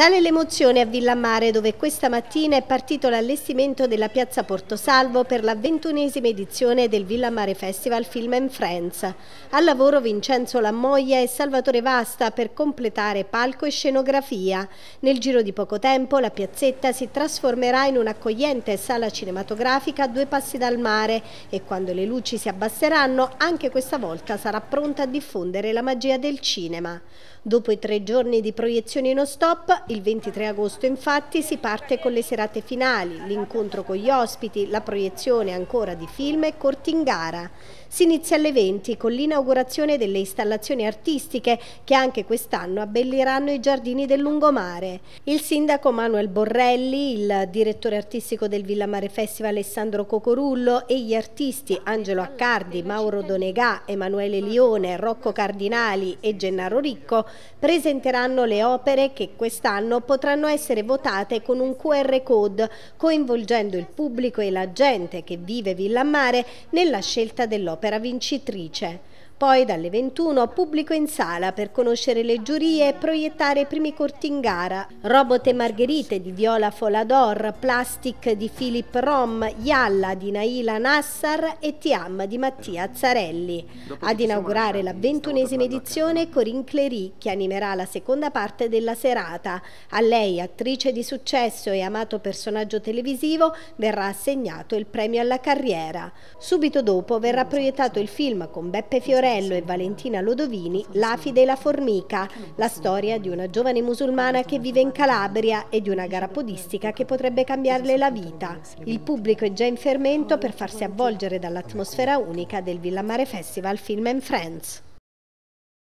Sale l'emozione a Villamare dove questa mattina è partito l'allestimento della piazza Porto Salvo per la ventunesima edizione del Villamare Festival Film and Friends. Al lavoro Vincenzo Lammoglia e Salvatore Vasta per completare palco e scenografia. Nel giro di poco tempo la piazzetta si trasformerà in un'accogliente sala cinematografica a due passi dal mare e quando le luci si abbasseranno anche questa volta sarà pronta a diffondere la magia del cinema. Dopo i tre giorni di proiezioni non stop, il 23 agosto infatti si parte con le serate finali, l'incontro con gli ospiti, la proiezione ancora di film e corti in gara. Si inizia alle 20 con l'inaugurazione delle installazioni artistiche che anche quest'anno abbelliranno i giardini del lungomare. Il sindaco Manuel Borrelli, il direttore artistico del Villamare Festival Alessandro Cocorullo e gli artisti Angelo Accardi, Mauro Donegà, Emanuele Lione, Rocco Cardinali e Gennaro Ricco presenteranno le opere che quest'anno anno potranno essere votate con un QR code, coinvolgendo il pubblico e la gente che vive Villa Mare nella scelta dell'opera vincitrice. Poi dalle 21 pubblico in sala per conoscere le giurie e proiettare i primi corti in gara. Robot e Margherite di Viola Folador, Plastic di Philip Rom, Yalla di Naila Nassar e Tiam di Mattia Zarelli. Ad inaugurare la ventunesima edizione Corinne Clery che animerà la seconda parte della serata. A lei, attrice di successo e amato personaggio televisivo, verrà assegnato il premio alla carriera. Subito dopo verrà proiettato il film con Beppe Fiorelli Morello e Valentina Lodovini, L'afide e la formica, la storia di una giovane musulmana che vive in Calabria e di una gara podistica che potrebbe cambiarle la vita. Il pubblico è già in fermento per farsi avvolgere dall'atmosfera unica del Villamare Festival Film and Friends.